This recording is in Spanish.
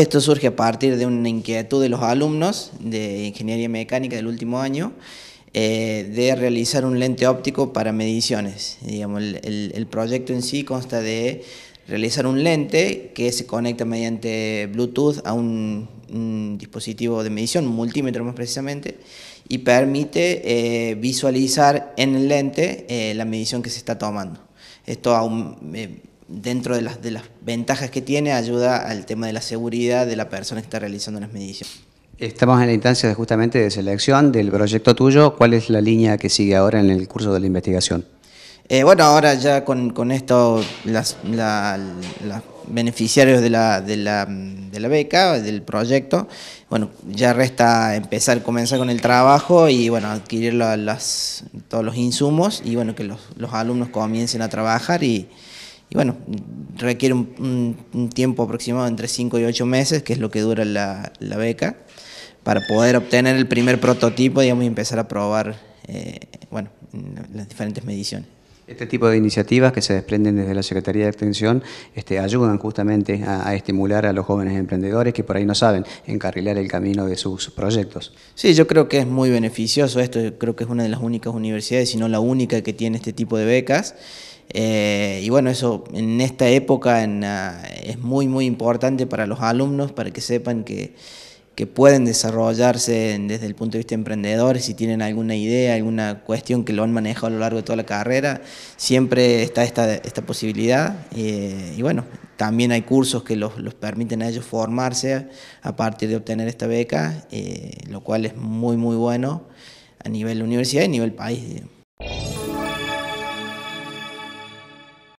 Esto surge a partir de una inquietud de los alumnos de ingeniería mecánica del último año eh, de realizar un lente óptico para mediciones. Digamos, el, proyecto en sí consta de realizar un lente que se conecta mediante Bluetooth a un, dispositivo de medición, un multímetro más precisamente, y permite eh, visualizar en el lente eh, la medición que se está tomando. Esto aún, dentro de las, de las ventajas que tiene, ayuda al tema de la seguridad de la persona que está realizando las mediciones. Estamos en la instancia de, justamente de selección del proyecto tuyo. ¿Cuál es la línea que sigue ahora en el curso de la investigación? Eh, bueno, ahora ya con, con esto, los beneficiarios de la, beca, del proyecto, bueno, ya resta empezar, comenzar con el trabajo y bueno, adquirir las, todos los insumos y bueno, que los, los alumnos comiencen a trabajar y, y bueno, requiere un, tiempo aproximado entre 5 y 8 meses, que es lo que dura la, beca, para poder obtener el primer prototipo, y empezar a probar, eh, bueno, las diferentes mediciones. Este tipo de iniciativas que se desprenden desde la Secretaría de Extensión este, ayudan justamente a, estimular a los jóvenes emprendedores que por ahí no saben encarrilar el camino de sus proyectos. Sí, yo creo que es muy beneficioso esto, creo que es una de las únicas universidades, si no la única que tiene este tipo de becas. Eh, y bueno, eso en esta época ah, es muy, muy importante para los alumnos, para que sepan que, pueden desarrollarse desde el punto de vista emprendedor si tienen alguna idea, alguna cuestión que lo han manejado a lo largo de toda la carrera, siempre está esta, esta posibilidad. Eh, y bueno, también hay cursos que los, los, permiten a ellos formarse a partir de obtener esta beca, eh, lo cual es muy, muy bueno a nivel universidad y a nivel país.